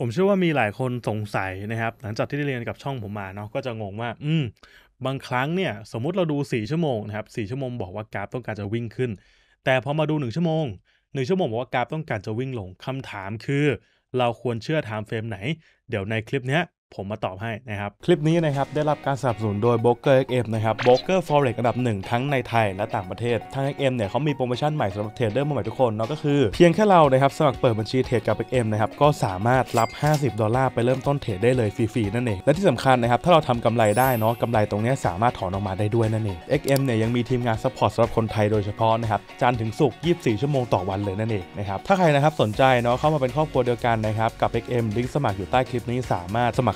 ผมเชื่อว่ามีหลายคนสงสัยนะครับหลังจากที่ได้เรียนกับช่องผมมาเนาะก็จะงงว่าอืม บางครั้งเนี่ยสมมุติเราดู4ชั่วโมงนะครับสชั่วโมงบอกว่ากราฟต้องการจะวิ่งขึ้น แต่พอมาดู 1 ชั่วโมง1ชั่วโมงบอกว่ากราฟต้องการจะวิ่งลงคำถามคือเราควรเชื่อไทม์เฟรมไหนเดี๋ยวในคลิปนี้ผมมาตอบให้นะครับ คลิปนี้นะครับ ได้รับการสนับสนุนโดย b r o k e r XM นะครับ b r o k e r Forex อันดับหนึ่งทั้งในไทยและต่างประเทศทาง XM เนี่ยเขามีโปรโมชั่นใหม่สำหรับเทรดเดอร์มาใหม่ทุกคนเนาะก็คือ เพียงแค่เรานะครับ สมัครเปิดบัญชีเทรดกับ XM นะครับ ก็สามารถรับ 50 ดอลลาร์ไปเริ่มต้นเทรดได้เลยฟรีๆ นั่นเองและที่สำคัญนะครับถ้าเราทำกำไรได้เนาะกำไรตรงนี้สามารถถอนออกมาได้ด้วยนั่นเอง XM เนี่ยยังมีทีมงานซัพพอร์ตสำหรับคนไทยโดยเฉพาะนะครับจันถึงศุกร์24 ชั่วโมงต่อวันเลยนั่นเองนะครับถ้าใครนะครับสนใจเนาะเข้ามาเป็นครอบครัวเดียวกันนะครับกับ XM ลิงก์สมัครอยู่ใต้คลิปนี้สามารถสมัคร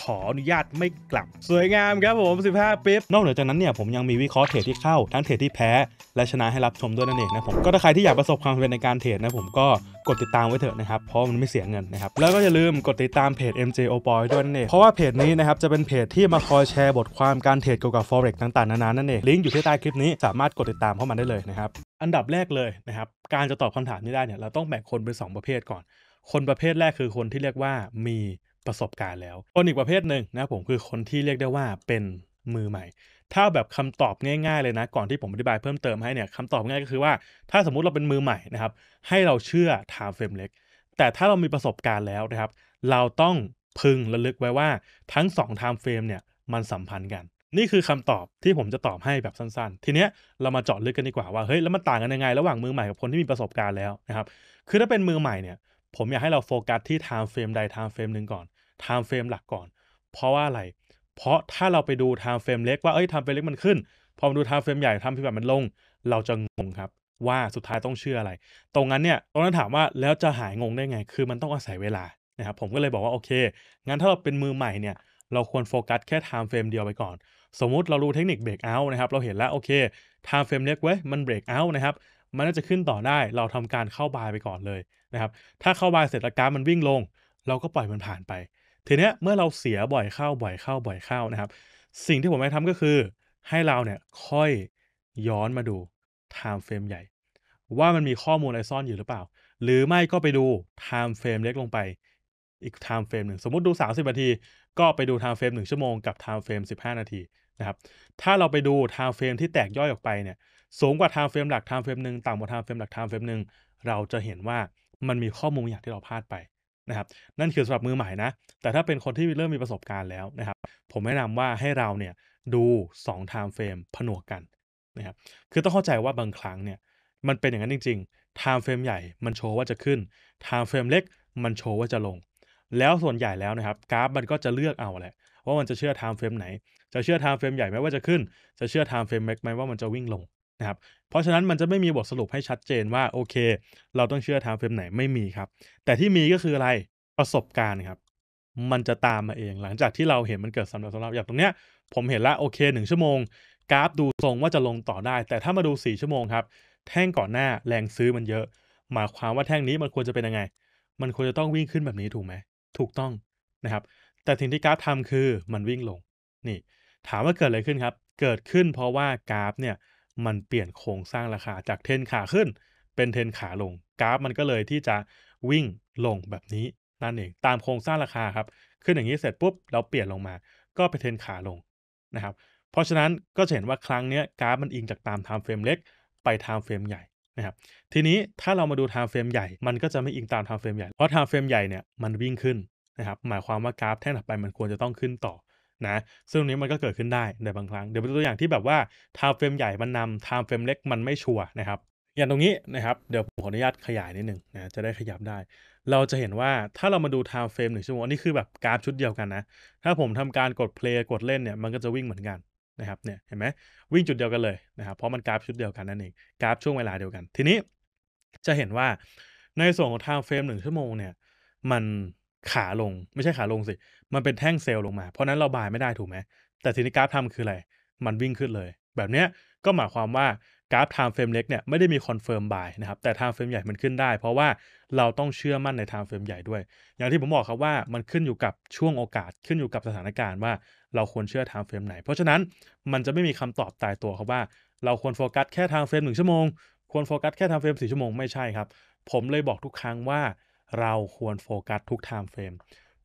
ขออนุญาตไม่กลับสวยงามครับผม 15ปิ๊บนอกเหนือจากนั้นเนี่ย ผมยังมีวิเคราะห์เทรดที่เข้า ทั้งเทรดที่แพ้ และชนะให้รับชมด้วยนั่นเองนะผม ก็ถ้าใครที่อยากประสบความสำเร็จในการเทรดนะผมก็กดติดตามไว้เถอะนะครับ เพราะมันไม่เสียเงินนะครับ แล้วก็อย่าลืมกดติดตามเพจ MJ o p o y ด้วยนั่นเองเพราะว่าเพจนี้นะครับจะเป็นเพจที่มาคอยแชร์บทความการเทรดเกี่ยวกับ forex ต่าง ๆ นานานั่นเองลิงก์อยู่ที่ใต้คลิปนี้สามารถกดติดตามเข้ามาได้เลยนะครับอันดับแรกเลยนะครับการจะตอบคำถามนี้ได้เนี่ยเราต้องแบ่งคนเป็น2ประเภทก่อน คนประเภทแรกคือคนที่เรียกว่ามีประสบการณ์แล้วคนอีกประเภทหนึ่งนะผมคือคนที่เรียกได้ว่าเป็นมือใหม่ ถ้าแบบคำตอบง่ายๆเลยนะก่อนที่ผมอธิบายเพิ่มเติมให้เนี่ยคำตอบง่ายก็คือว่าถ้าสมมุติเราเป็นมือใหม่นะครับให้เราเชื่อ t ามเฟรมเล็กแต่ถ้าเรามีประสบการณ์แล้วนะครับเราต้องพึงระลึกไว้ว่า ทั้ง2 time frame เนี่ยมันสัมพันธ์กัน นี่คือคำตอบที่ผมจะตอบให้แบบสั้นๆทีเนี้ยเรามาเจาะลึกกันดีกว่าว่าเฮ้ยแล้วมันต่างกันยังไงระหว่างมือใหม่กับคนที่มีประสบการณ์แล้วนะครับคือถ้าเป็นมือใหม่เนี่ยผมอยากให้เราโฟกัสที่ time frame ใด time frame หนึ่งก่อนไทม์เฟรมหลักก่อน เพราะว่าอะไร เพราะถ้าเราไปดูไทม์เฟรมเล็กว่า เอ้ยไทม์เฟรมเล็กมันขึ้น พอมาดูไทม์เฟรมใหญ่ไทม์เฟรมแบบมันลง เราจะงงครับ ว่าสุดท้ายต้องเชื่ออะไร ตรงนั้นเนี่ยตรงนั้นถามว่าแล้วจะหายงงได้ไง คือมันต้องอาศัยเวลานะครับ ผมก็เลยบอกว่า โอเค งั้นถ้าเราเป็นมือใหม่เนี่ย เราควรโฟกัสแค่ไทม์เฟรมเดียวไปก่อน สมมุติเรารู้เทคนิคเบรกเอาท์นะครับ เราเห็นแล้วโอเคไทม์เฟรมเล็กเว้ย มันเบรกเอาท์นะครับ มันน่าจะขึ้นต่อได้ เราทำการเข้าบายไปก่อนเลยนะครับ ถ้าเข้าบายเสร็จแล้วกาฟมันวิ่งลง เราก็ปล่อยมันผ่านไปทีเนี้ยเมื่อเราเสียบ่อยเข้าบ่อยเข้าบ่อยเข้านะครับ สิ่งที่ผมไปทำก็คือ ให้เราเนี่ยค่อยย้อนมาดู ไทม์เฟรมใหญ่ ว่ามันมีข้อมูลอะไรซ่อนอยู่หรือเปล่า หรือไม่ก็ไปดูไทม์เฟรมเล็กลงไป อีกไทม์เฟรมหนึ่งสมมติดู 30 นาที ก็ไปดูไทม์เฟรม1ชั่วโมงกับไทม์เฟรม15 นาทีนะครับถ้าเราไปดูไทม์เฟรมที่แตกย่อยออกไปเนี่ยสูงกว่าไทม์เฟรมหลักไทม์เฟรมหนึ่งต่ำกว่าไทม์เฟรมหลักไทม์เฟรมหนึ่งเราจะเห็นว่ามันมีข้อมูลอย่างที่เราพลาดไปนะครับนั่นคือสำหรับมือใหม่นะ แต่ถ้าเป็นคนที่เริ่มมีประสบการณ์แล้วนะครับ ผมแนะนำว่าให้เราเนี่ยดู 2 time frame ผนวกกันนะครับ คือต้องเข้าใจว่าบางครั้งเนี่ยมันเป็นอย่างนั้นจริงๆ time frame ใหญ่มันโชว์ว่าจะขึ้น time frame เล็กมันโชว์ว่าจะลง แล้วส่วนใหญ่แล้วนะครับกราฟมันก็จะเลือกเอาแหละว่ามันจะเชื่อ time frame ไหน จะเชื่อ time frame ใหญ่ไหมว่าจะขึ้น จะเชื่อ time frame เล็กไหมว่ามันจะวิ่งลงะครับเพราะฉะนั้นมันจะไม่มีบทสรุปให้ชัดเจนว่า โอเค เราต้องเชื่อทมงเฟรมไหนไม่มีครับ แต่ที่มีก็คืออะไรประสบการณ์ครับ มันจะตามมาเองหลังจากที่เราเห็นมันเกิดสำหรับสำหรับอย่างตรงเนี้ยผมเห็นละ โอเคหนึ่งชั่วโมง กราฟดูทรงว่าจะลงต่อได้ แต่ถ้ามาดู 4 ชั่วโมงครับ แท่งก่อนหน้า แรงซื้อมันเยอะ หมายความว่าแท่งนี้มันควรจะเป็นยังไง มันควรจะต้องวิ่งขึ้นแบบนี้ถูกไหมถูกต้องนะครับ แต่สิ่งที่กราฟทำคือมันวิ่งลงนี่ ถามว่าเกิดอะไรขึ้นครับ เกิดขึ้นเพราะว่ากราฟเนี่ยมันเปลี่ยนโครงสร้างราคาจากเทนขาขึ้น เป็นเทนขาลงกราฟมันก็เลยที่จะวิ่งลงแบบนี้นั่นเองตามโครงสร้างราคาครับขึ้นอย่างนี้เสร็จปุ๊บ เราเปลี่ยนลงมาก็ไปเทนขาลงนะครับเพราะฉะนั้นก็จะเห็นว่าครั้งนี้กราฟมันอิงจากตามไทม์เฟรมเล็กไปไทม์เฟรมใหญ่นะครับทีนี้ถ้าเรามาดูไทม์เฟรมใหญ่ มันก็จะไม่อิงตามไทม์เฟรมใหญ่เพราะไทม์เฟรมใหญ่เนี่ยมันวิ่งขึ้นนะครับหมายความว่ากราฟแท่งถัดไปมันควรจะต้องขึ้นต่อนะซึ่งตรงนี้มันก็เกิดขึ้นได้ในบางครั้งเดี๋ยวเป็นตัวอย่างที่แบบว่าไทม์เฟรมใหญ่มันนำไทม์เฟรมเล็กมันไม่ชัวร์นะครับ อย่างตรงนี้นะครับ เดี๋ยวผมขออนุญาตขยายนิดนึงนะจะได้ขยับได้ เราจะเห็นว่าถ้าเรามาดูไทม์เฟรมหนึ่งชั่วโมงอันนี้คือแบบกราฟชุดเดียวกันนะ ถ้าผมทำการกดเพลย์กดเล่นเนี่ย มันก็จะวิ่งเหมือนกันนะครับเนี่ยเห็นไหมวิ่งจุดเดียวกันเลยนะครับเพราะมันกราฟชุดเดียวกันนั่นเองกราฟช่วงเวลาเดียวกัน ทีนี้จะเห็นว่าในส่วนของไทม์เฟรมหนึ่งชั่วโมงเนี่ยมันขาลงไม่ใช่ขาลงสิ มันเป็นแท่งเซลล์ลงมา เพราะนั้นเราบายไม่ได้ถูกไหมแต่สิ่งที่กราฟทำคืออะไร มันวิ่งขึ้นเลย แบบเนี้ยก็หมายความว่ากราฟไทม์เฟรมเล็กเนี่ยไม่ได้มีคอนเฟิร์มบายนะครับแต่ไทม์เฟรมใหญ่มันขึ้นได้ เพราะว่าเราต้องเชื่อมั่นในไทม์เฟรมใหญ่ด้วย อย่างที่ผมบอกครับว่ามันขึ้นอยู่กับช่วงโอกาสขึ้นอยู่กับสถานการณ์ว่าเราควรเชื่อไทม์เฟรมไหน เพราะฉะนั้นมันจะไม่มีคำตอบตายตัวครับว่าเราควรโฟกัสแค่ไทม์เฟรมหนึ่งชั่วโมงควรโฟกัสแค่ไทม์เฟรมสี่ชั่วโมงไม่ใช่ครับผมเลยบอกทุกครั้งว่าเราควรโฟกัสทุกไทม์เฟรม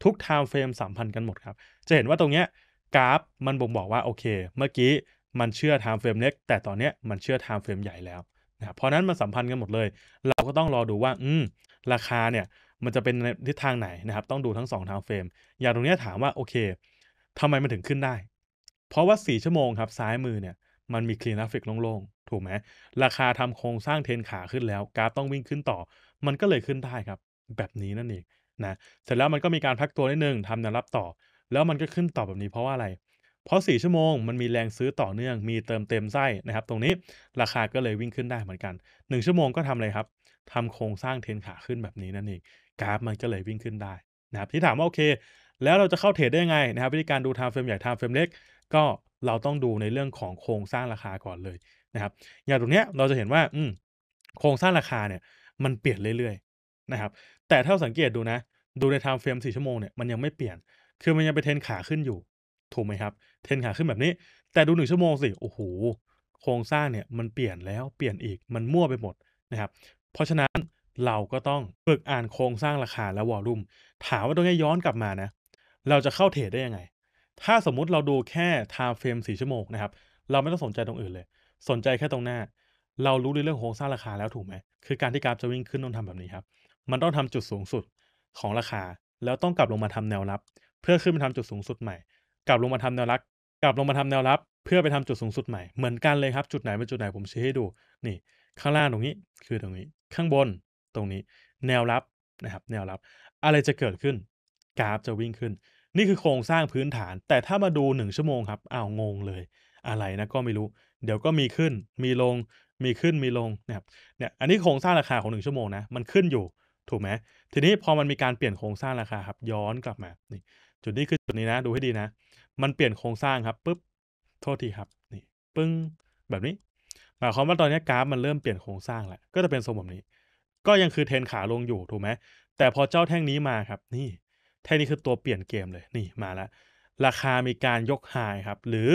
ทุกไทม์เฟรมสัมพันธ์กันหมดครับ จะเห็นว่าตรงเนี้ยกราฟมันบ่งบอกว่า โอเค เมื่อกี้มันเชื่อไทม์เฟรมเล็กแต่ตอนเนี้ยมันเชื่อไทม์เฟรมใหญ่แล้วนะเพราะนั้นมันสัมพันธ์กันหมดเลย เราก็ต้องรอดูว่าอืมราคาเนี่ย มันจะเป็นในทิศทางไหนนะครับ ต้องดูทั้ง2ทม์เฟรมอย่างตรงเนี้ยถามว่าโอเค ทำไมมันถึงขึ้นได้ เพราะว่า 4ชั่วโมงครับซ้ายมือเนี่ยมันมีคลีนราฟิกโล่งๆถูกไหมราคาทำโครงสร้างเทนขาขึ้นแล้วกราฟต้องวิ่งขึ้นต่อมันก็เลยขึ้นได้ครับแบบนี้นั่นเองนะเสร็จแล้วมันก็มีการพักตัวนิดนึงทำแนวรับต่อ แล้วมันก็ขึ้นต่อแบบนี้เพราะว่าอะไร เพราะ 4 ชั่วโมงมันมีแรงซื้อต่อเนื่องมีเติมเต็มไส้นะครับ ตรงนี้ราคาก็เลยวิ่งขึ้นได้เหมือนกัน 1 ชั่วโมงก็ทำอะไรครับทำโครงสร้างเทนขาขึ้นแบบนี้นั่นเองกราฟมันก็เลยวิ่งขึ้นได้นะครับที่ถามว่าโอเค แล้วเราจะเข้าเทรดได้ไงนะครับวิธีการดูทางเฟรมใหญ่ทางเฟรมเล็กก็เราต้องดูในเรื่องของโครงสร้างราคาก่อนเลยนะครับอย่างตรงเนี้ยเราจะเห็นว่าอืโครงสร้างราคาเนี่ย มันเปลี่ยนเรื่อยๆนะครับแต่ถ้าสังเกตดูนะ ดูในไทม์เฟรมสี่ชั่วโมงเนี่ยมันยังไม่เปลี่ยนคือมันยังไปเทนขาขึ้นอยู่ ถูกไหมครับ เทนขาขึ้นแบบนี้ แต่ดูหนึ่งชั่วโมงสิ โอ้โห โครงสร้างเนี่ยมันเปลี่ยนแล้วเปลี่ยนอีกมันมั่วไปหมดนะครับเพราะฉะนั้นเราก็ต้องฝึกอ่านโครงสร้างราคาและวอลลุ่ม ถามว่าตรงนี้ย้อนกลับมานะเราจะเข้าเทรดได้ยังไง ถ้าสมมุติเราดูแค่ไทม์เฟรมสี่ชั่วโมงนะครับเราไม่ต้องสนใจตรงอื่นเลย สนใจแค่ตรงหน้า เรารู้ในเรื่องโครงสร้างราคาแล้วถูกไหมคือการที่กราฟจะวิ่งขึ้นต้องทำแบบนี้ครับมันต้องทำจุดสูงสุดของราคา แล้วต้องกลับลงมาทำแนวรับ เพื่อขึ้นไปทำจุดสูงสุดใหม่ กลับลงมาทำแนวรับ กลับลงมาทำแนวรับ เพื่อไปทำจุดสูงสุดใหม่ เหมือนกันเลยครับ จุดไหนเป็นจุดไหนผมชี้ให้ดู นี่ ข้างล่างตรงนี้คือตรงนี้ ข้างบนตรงนี้ แนวรับนะครับ แนวรับ อะไรจะเกิดขึ้น กราฟจะวิ่งขึ้น นี่คือโครงสร้างพื้นฐาน แต่ถ้ามาดู1ชั่วโมงครับ อ้าวงงเลย อะไรนะก็ไม่รู้ เดี๋ยวก็มีขึ้น มีลง มีขึ้น มีลงนะครับ เนี่ยอันนี้โครงสร้างราคาของ1ชั่วโมงนะมันขึ้นอยู่ถูกไหมทีนี้พอมันมีการเปลี่ยนโครงสร้างราคาครับย้อนกลับมา นี่ จุดนี้คือจุดนี้นะ ดูให้ดีนะ มันเปลี่ยนโครงสร้างครับปุ๊บ โทษทีครับ นี่ ปึ้ง แบบนี้หมายความว่าตอนนี้กราฟมันเริ่มเปลี่ยนโครงสร้างแล้วก็จะเป็นทรงแบบนี้ ก็ยังคือเทนขาลงอยู่ ถูกไหม แต่พอเจ้าแท่งนี้มาครับ นี่ แท่งนี้คือตัวเปลี่ยนเกมเลย นี่ มาแล้ว ราคามีการยกไฮครับ หรือ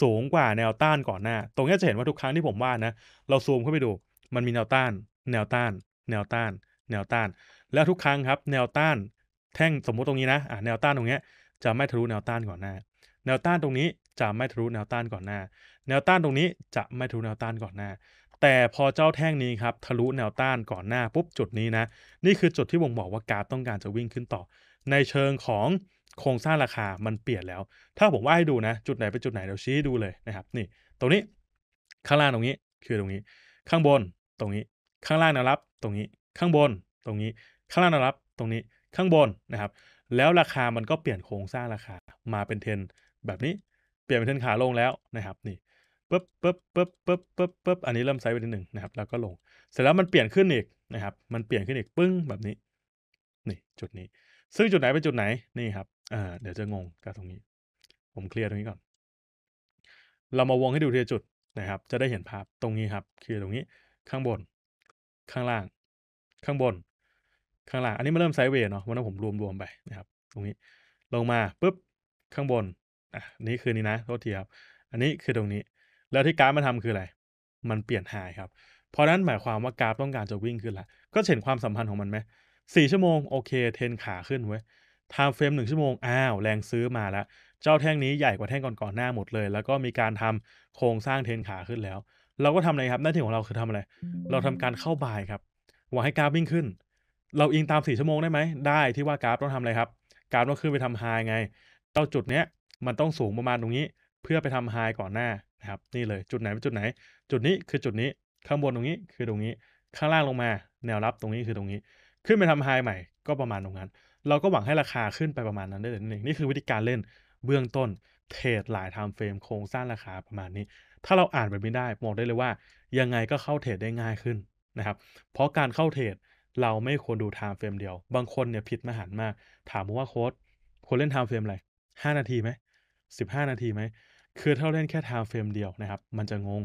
สูงกว่าแนวต้านก่อนหน้า ตรงนี้จะเห็นว่าทุกครั้งที่ผมว่านะ เราซูมเข้าไปดู มันมีแนวต้าน แนวต้าน แนวต้านแนวต้าน แล้วทุกครั้งครับ แนวต้านแท่งสมมุติตรงนี้นะะแนวต้านตรงนี้ จะไม่ทะลุแนวต้านก่อนหน้า แนวต้านตรงนี้ จะไม่ทะลุแนวต้านก่อนหน้า แนวต้านตรงนี้จะไม่ทะลุแนวต้านก่อนหน้า แต่พอเจ้าแท่งนี้ครับ ทะลุแนวต้านก่อนหน้า ปุ๊บจุดนี้นะ นี่คือจุดที่บ่งบอกว่ากราฟต้องการจะวิ่งขึ้นต่อ ในเชิงของโครงสร้างราคามันเปลี่ยนแล้ว ถ้าผมว่าให้ดูนะ จุดไหนเป็นจุดไหนเดี๋ยวชี้ให้ดูเลยนะครับ นี่ ตรงนี้ข้างล่างตรงนี้คือตรงนี้ ข้างบนตรงนี้ ข้างล่างแนวรับตรงนี้ข้างบนตรงนี้ข้างล่างรับ ตรงนี้ข้างบนนะครับ แล้วราคามันก็เปลี่ยนโครงสร้าง ราคามาเป็นเทน แบบนี้ เปลี่ยนเป็นเทนขาลงแล้วนะครับนี่ปึ๊บปึ๊บปึ๊บปึ๊บปึ๊บปึ๊บอันนี้เริ่มไซส์ไปนิดหนึ่งนะครับ แล้วก็ลง เสร็จแล้วมันเปลี่ยนขึ้นอีกนะครับ มันเปลี่ยนขึ้นอีกปึ้งแบบนี้ นี่จุดนี้ซึ่งจุดไหนเป็นจุดไหนนี่ครับอ่าเดี๋ยวจะงงกับตรงนี้ ผมเคลียร์ตรงนี้ก่อน เรามาวงให้ดูทีละจุดนะครับ จะได้เห็นภาพตรงนี้ครับคือตรงนี้ข้างบน ข้างล่างข้างบนข้างล่าง อันนี้มาเริ่มไซด์เวย์เนาะวันนั้นผมรวมรวมไปนะครับ ตรงนี้ลงมาปุ๊บ ข้างบนอ่ะนี่คือนี่นะ โทษทีครับ อันนี้คือตรงนี้ แล้วที่กราฟมาทำคืออะไร มันเปลี่ยนหายครับ เพราะนั้นหมายความว่ากราฟต้องการจะวิ่งขึ้นละก็เห็นความสัมพันธ์ของมันไหมสี่ชั่วโมง โอเคเทนขาขึ้นไว้ไทม์เฟรมหนึ่งชั่วโมงอ้าวแรงซื้อมาแล้ว เจ้าแท่งนี้ใหญ่กว่าแท่งก่อนๆหน้าหมดเลย แล้วก็มีการทำโครงสร้างเทนขาขึ้นแล้ว เราก็ทำอะไรครับหน้าที่ของเราคือทำอะไร เราทำการเข้าบายครับวังให้กราฟวิ่งขึ้น เราอิงตามสี่ชั่วโมงได้ไหมได้ที่ว่ากราฟต้องทำอะไรครับ กราฟต้องขึ้นไปทำไฮไงเจ้าจุดเนี้ยมันต้องสูงประมาณตรงนี้ เพื่อไปทำไฮก่อนหน้านะครับ นี่เลยจุดไหนเป็นจุดไหน จุดนี้คือจุดนี้ ข้างบนตรงนี้คือตรงนี้ ข้างล่างลงมาแนวรับตรงนี้คือตรงนี้ ขึ้นไปทำไฮใหม่ก็ประมาณตรงนั้น เราก็หวังให้ราคาขึ้นไปประมาณนั้นได้เลยนั่นงนี่คือวิธีการเล่นเบื้องต้นเทรดหลายทำเฟรมโครงสร้างราคาประมาณนี้ ถ้าเราอ่านแบบนี้ได้บอกได้เลยว่ายังไงก็เข้าเทรดได้ง่ายขึ้นนะครับ เพราะการเข้าเทรดเราไม่ควรดูไทม์เฟรมเดียว บางคนเนี่ยผิดมหันมาก ถามว่าโค้ดควรเล่นไทม์เฟรมอะไร 5 นาทีไหม 15 นาทีไหม คือถ้าเล่นแค่ไทม์เฟรมเดียวนะครับ มันจะงง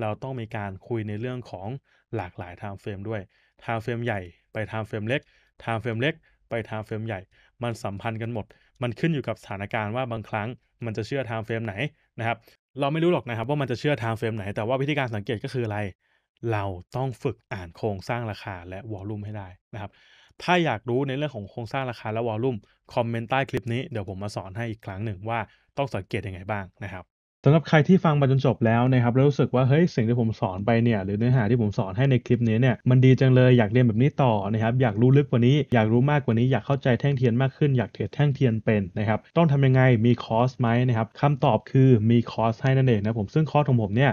เราต้องมีการคุยในเรื่องของหลากหลายไทม์เฟรมด้วย ไทม์เฟรมใหญ่ไปไทม์เฟรมเล็ก ไทม์เฟรมเล็กไปไทม์เฟรมใหญ่ มันสัมพันธ์กันหมด มันขึ้นอยู่กับสถานการณ์ว่าบางครั้งมันจะเชื่อไทม์เฟรมไหนนะครับ เราไม่รู้หรอกนะครับว่ามันจะเชื่อไทม์เฟรมไหน แต่ว่าวิธีการสังเกตก็คืออะไรเราต้องฝึกอ่านโครงสร้างราคาและวอลลุ่มให้ได้นะครับ ถ้าอยากรู้ในเรื่องของโครงสร้างราคาและวอลลุ่มคอมเมนต์ ใต้คลิปนี้ เดี๋ยวผมมาสอนให้อีกครั้งหนึ่งว่า ต้องสังเกตยังไงบ้างนะครับสำหรับใครที่ฟังมาจนจบแล้วนะครับแล้ว รู้สึกว่าเฮ้ย สิ่งที่ผมสอนไปเนี่ย หรือเนื้อหาที่ผมสอนให้ในคลิปนี้เนี่ยมันดีจังเลยอยากเรียนแบบนี้ต่อนะครับอยากรู้ลึกกว่านี้ อยากรู้มากกว่านี้อยากเข้าใจแท่งเทียนมากขึ้นอยากเทรดแท่งเทียนเป็นนะครับต้องทำยังไงมีคอร์สไหมนะครับคำตอบคือมีคอร์สให้นั่นเองนะผมซึ่งคอร์สของผมเนี่ย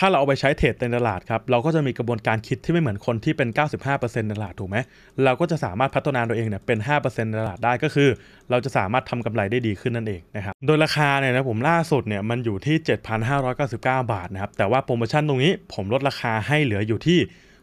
ถ้าเราเอาไปใช้เทรดในตลาดครับ เราก็จะมีกระบวนการคิดที่ไม่เหมือนคนที่เป็น 95%นตลาดถูกไหมเราก็จะสามารถพัฒนานตัวเองเนี่ยเป็น5%ตลาดได้ก็คือ เราจะสามารถทำกำไรได้ดีขึ้นนั่นเองนะครับ โดยราคาเนี่ยนะผมล่าสุดเนี่ยมันอยู่ที่ 7,599 บาทนะครับแต่ว่าโปรโมชั่นตรงนี้ผมลดราคาให้เหลืออยู่ที่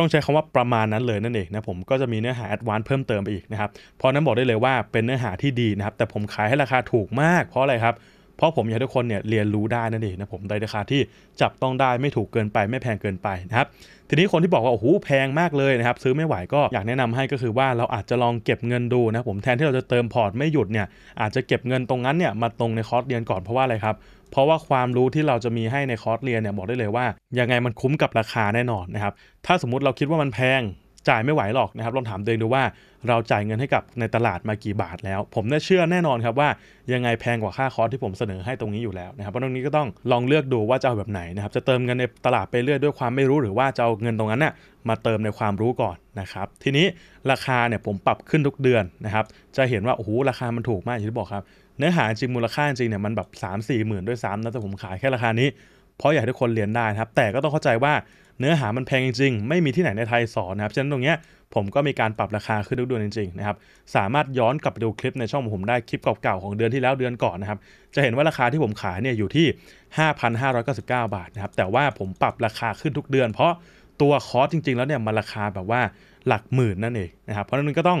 ต้องใช้คำว่าประมาณนั้นเลยนั่นเองนะผมก็จะมีเนื้อหาแอดวานซ์เพิ่มเติมไปอีกนะครับเพราะนั้นบอกได้เลยว่าเป็นเนื้อหาที่ดีนะครับ แต่ผมขายให้ราคาถูกมากเพราะอะไรครับเพราะผมอยากให้ทุกคนเนี่ยเรียนรู้ได้นั่นเองนะผมในราคาที่จับต้องได้ไม่ถูกเกินไป ไม่แพงเกินไปนะครับทีนี้คนที่บอกว่าโอ้โหแพงมากเลยนะครับซื้อไม่ไหวก็อยากแนะนำให้ก็คือว่าเราอาจจะลองเก็บเงินดูนะผมแทนที่เราจะเติมพอร์ตไม่หยุดเนี่ยอาจจะเก็บเงินตรงนั้นเนี่ยมาตรงในคอร์สเรียนก่อนเพราะว่าอะไรครับเพราะว่าความรู้ที่เราจะมีให้ในคอร์สเรียนเนี่ยบอกได้เลยว่า ยังไงมันคุ้มกับราคาแน่นอนนะครับถ้าสมมติเราคิดว่ามันแพงจ่ายไม่ไหวหรอกนะครับ ลองถามตัวเองดูว่าเราจ่ายเงินให้กับในตลาดมากี่บาทแล้ว ผมเน่เชื่อแน่นอนครับว่ายังไงแพงกว่าค่าคอร์สที่ผมเสนอให้ตรงนี้อยู่แล้วนะครับ เพราะตรงนี้ก็ต้องลองเลือกดูว่าจะเอาแบบไหนนะครับ จะเติมเงินในตลาดไปเรื่อยด้วยความไม่รู้หรือว่าจะเอาเงินตรงนั้นน่ะมาเติมในความรู้ก่อนนะครับ ทีนี้ราคาเนี่ยผมปรับขึ้นทุกเดือนนะครับ จะเห็นว่าโอ้โหราคามันถูกมากอย่างที่บอกครับ เนื้อหาจริงมูลค่าจริงเนี่ยมันแบบ3 4มื่นด้วยซ้ำนะแต่ผมขายแค่ราคานี้ เพราะอยากให้ทุกคนเรียนได้นะครับ แต่ก็ต้องเข้าใจว่าเนื้อหามันแพงจริงๆ ไม่มีที่ไหนในไทยสอนนะครับ ฉะนั้นตรงเนี้ยผมก็มีการปรับราคาขึ้นทุกเดือนจริงๆนะครับ สามารถย้อนกลับไปดูคลิป ในช่องของผมได้ คลิปเก่าๆของเดือนที่แล้วเดือนก่อนนะครับ จะเห็นว่าราคาที่ผมขายเนี่ยอยู่ที่5,599 บาทนะครับ แต่ว่าผมปรับราคาขึ้นทุกเดือน เพราะตัวคอร์สจริง ๆ แล้วเนี่ยมันราคาแบบว่าหลักหมื่นนั่นเองนะครับ เพราะนั้นก็ต้อง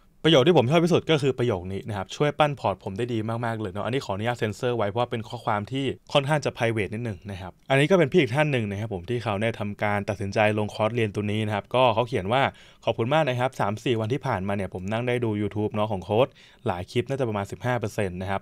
ประโยคที่ผมชอบที่สุดก็คือประโยคนี้นะครับช่วยปั้นพอร์ตผมได้ดีมากๆเลยเนาะอันนี้ขออนุญาตเซ็นเซอร์ไว้เพราะเป็นข้อความที่ค่อนข้างจะ p r i v a t นิดนึงนะครับอันนี้ก็เป็นพี่อีกท่านหนึ่งนะครับผมที่เขาได้ทำการตัดสินใจลงคอร์สเรียนตัวนี้นะครับก็เขาเขียนว่าขอบคุณมากนะครับ 3-4 วันที่ผ่านมาเนี่ยผมนั่งได้ดู YouTube เนาะของโค้ดหลายคลิปน่าจะประมาณ 15%นะครับ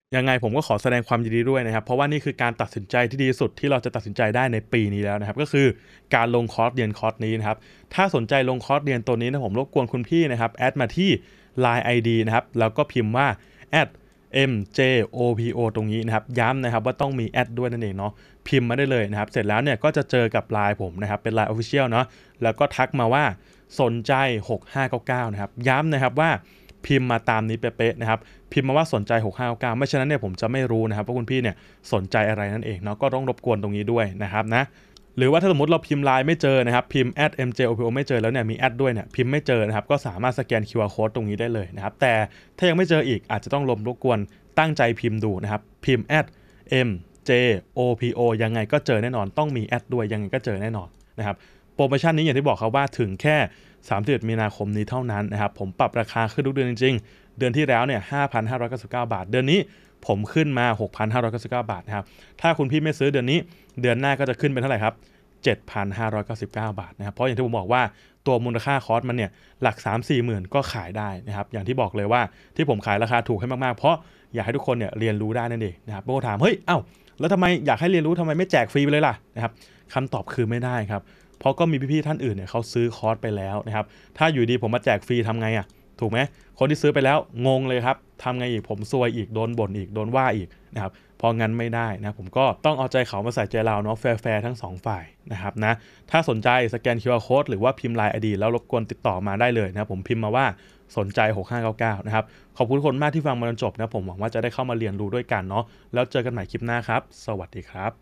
ยังไง ผมก็ขอแสดงความยินดีด้วยนะครับ เพราะว่านี่คือการตัดสินใจที่ดีสุดที่เราจะตัดสินใจได้ในปีนี้แล้วนะครับ ก็คือการลงคอร์สเรียนคอร์สนี้นะครับ ถ้าสนใจลงคอร์สเรียนตัวนี้นะผมรบกวนคุณพี่นะครับแอดมาที่ Line ID นะครับ แล้วก็พิมพ์ว่า at mjopo ตรงนี้นะครับ ย้ำนะครับว่าต้องมีแอดด้วยนั่นเองเนาะ พิมพ์มาได้เลยนะครับ เสร็จแล้วเนี่ยก็จะเจอกับไลน์ผมนะครับ เป็นไลน์ออฟฟิเชียลเนาะ แล้วก็ทักมาว่าสนใจ6599นะครับ ย้ำนะครับว่าพิมพ์มาตามนี้เป๊ะๆนะครับพิมพ์มาว่าสนใจ 6 5 9ไม่ฉะนั้นเนี่ยผมจะไม่รู้นะครับว่าคุณพี่เนี่ยสนใจอะไรนั่นเองเนาะก็ต้องรบกวนตรงนี้ด้วยนะครับนะหรือว่าถ้าสมมติเราพิมพ์ไลน์ไม่เจอนะครับพิมพ์ mjopo ไม่เจอแล้วเนี่ยมีแอดด้วยเนี่ยพิมพ์ไม่เจอนะครับก็สามารถสแกน QR code ตรงนี้ได้เลยนะครับแต่ถ้ายังไม่เจออีกอาจจะต้องลมรบกวนตั้งใจพิมพ์ดูนะครับพิมพ์ mjopo ยังไงก็เจอแน่นอนต้องมีแอดด้วยยังไงก็เจอแน่นอนนะครับโปรโมชั่นนี้อย่างที่บอกเขาว่าถึงแค่ 31 มีนาคมนี้เท่านั้นนะครับผมปรับราคาขึ้นทุกเดือนจริงเดือนที่แล้วเนี่ย 5,599 บาท เดือนนี้ผมขึ้นมา 6,599 บาทนะครับ ถ้าคุณพี่ไม่ซื้อเดือนนี้ เดือนหน้าก็จะขึ้นเป็นเท่าไหร่ครับ 7,599 บาทนะครับ เพราะอย่างที่ผมบอกว่า ตัวมูลค่าคอสมันเนี่ย หลัก 3 4มสี่ก็ขายได้นะครับ อย่างที่บอกเลยว่า ที่ผมขายราคาถูกให้มาก ๆ เพราะ อยากให้ทุกคนเนี่ยเรียนรู้ได้นั่นเองนะครับบางคนถาม เฮ้ย เอ้า แล้วทำไมอยากให้เรียนรู้ทำไมไม่แจกฟรีไปเลยล่ะนะครับคำตอบคือไม่ได้ครับ เพราะก็มีพี่ๆท่านอื่นเนี่ยเขาซื้อคอร์สไปแล้วนะครับ ถ้าอยู่ดีผมมาแจกฟรีทำไงอะ่ะถูกไหม คนที่ซื้อไปแล้วงงเลยครับทำไงอีก ผมซวยอีก โดนบ่นอีก โดนว่าอีกนะครับ พองั้นไม่ได้นะ ผมก็ต้องเอาใจเขามาใส่ใจเราเนาะ แฟร์ๆ ทั้ง 2 ฝ่ายนะครับนะ ถ้าสนใจสแกน QR Code หรือว่าพิมพ์ลายอดีแล้วรบกวนติดต่อมาได้เลยนะผมพิมพ์มาว่าสนใจ 6599นะครับ ขอบคุณคนมากที่ฟังมาจนจบนะ ผมหวังว่าจะได้เข้ามาเรียนรู้ด้วยกันเนาะ แล้วเจอกันใหม่คลิปหน้าครับ สวัสดีครับ